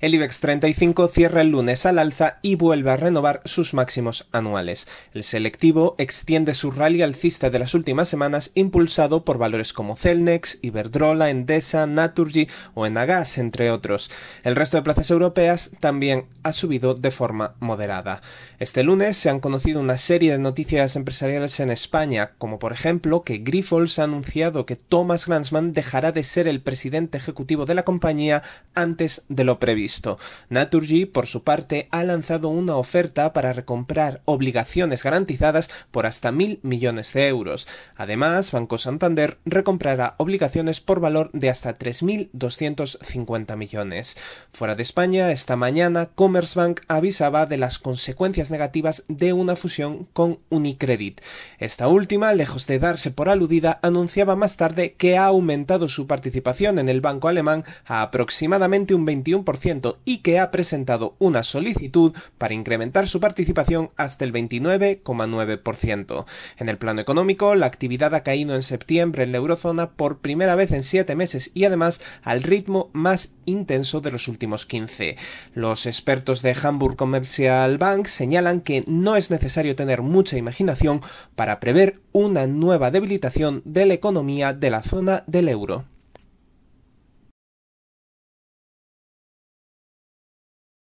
El IBEX 35 cierra el lunes al alza y vuelve a renovar sus máximos anuales. El selectivo extiende su rally alcista de las últimas semanas impulsado por valores como Celnex, Iberdrola, Endesa, Naturgy o Enagas, entre otros. El resto de plazas europeas también ha subido de forma moderada. Este lunes se han conocido una serie de noticias empresariales en España, como por ejemplo que Grifols ha anunciado que Thomas Gransman dejará de ser el presidente ejecutivo de la compañía antes de lo previsto. Naturgy, por su parte, ha lanzado una oferta para recomprar obligaciones garantizadas por hasta mil millones de euros. Además, Banco Santander recomprará obligaciones por valor de hasta 3.250 millones. Fuera de España, esta mañana Commerzbank avisaba de las consecuencias negativas de una fusión con Unicredit. Esta última, lejos de darse por aludida, anunciaba más tarde que ha aumentado su participación en el banco alemán a aproximadamente un 21% y que ha presentado una solicitud para incrementar su participación hasta el 29,9%. En el plano económico, la actividad ha caído en septiembre en la eurozona por primera vez en siete meses y además al ritmo más intenso de los últimos 15. Los expertos de Hamburg Commercial Bank señalan que no es necesario tener mucha imaginación para prever una nueva debilitación de la economía de la zona del euro.